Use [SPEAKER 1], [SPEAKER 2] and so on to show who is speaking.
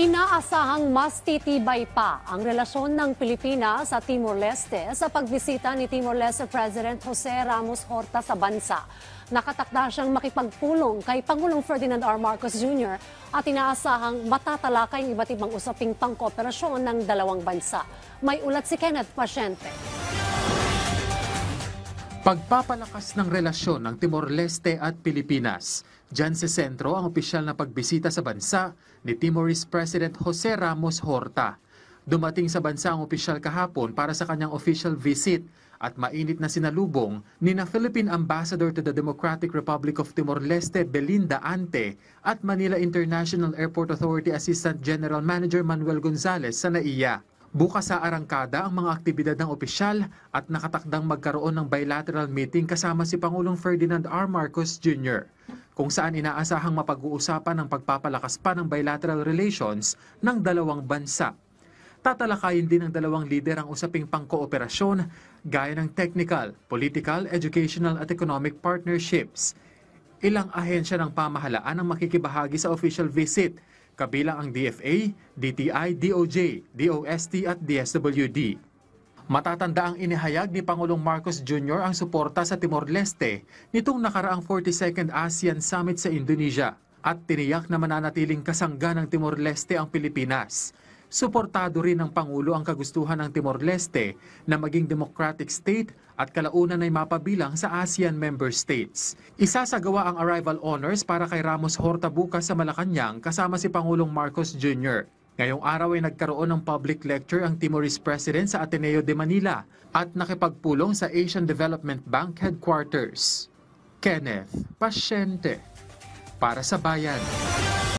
[SPEAKER 1] Inaasahang mas titibay pa ang relasyon ng Pilipinas sa Timor-Leste sa pagbisita ni Timor-Leste President Jose Ramos Horta sa bansa. Nakatakda siyang makipagpulong kay Pangulong Ferdinand R. Marcos Jr. at inaasahang matatalakay ang iba't ibang usaping pangkooperasyon ng dalawang bansa. May ulat si Kenneth Pasyente.
[SPEAKER 2] Pagpapalakas ng relasyon ng Timor-Leste at Pilipinas. Diyan sa sentro ang opisyal na pagbisita sa bansa ni Timorese President Jose Ramos Horta. Dumating sa bansa ang opisyal kahapon para sa kanyang official visit at mainit na sinalubong ni na Philippine Ambassador to the Democratic Republic of Timor-Leste Belinda Ante at Manila International Airport Authority Assistant General Manager Manuel Gonzales sa NAIA. Bukas sa Arangkada ang mga aktibidad ng opisyal at nakatakdang magkaroon ng bilateral meeting kasama si Pangulong Ferdinand R. Marcos Jr. kung saan inaasahang mapag-uusapan ang pagpapalakas pa ng bilateral relations ng dalawang bansa. Tatalakayin din ng dalawang lider ang usaping pangkooperasyon gaya ng technical, political, educational at economic partnerships. Ilang ahensya ng pamahalaan ang makikibahagi sa official visit kabilang ang DFA, DTI, DOJ, DOST at DSWD. Matatanda ang inihayag ni Pangulong Marcos Jr. ang suporta sa Timor-Leste nitong nakaraang 42nd ASEAN Summit sa Indonesia at tiniyak na mananatiling kasangga ng Timor-Leste ang Pilipinas Suportado rin ng Pangulo ang kagustuhan ng Timor-Leste na maging democratic state at kalaunan ay mapabilang sa ASEAN member states. Isasagawa ang arrival honors para kay Ramos Horta bukas sa Malacanang kasama si Pangulong Marcos Jr. Ngayong araw ay nagkaroon ng public lecture ang Timorese President sa Ateneo de Manila at nakipagpulong sa Asian Development Bank Headquarters. Kenneth Pasyente para sa Bayan.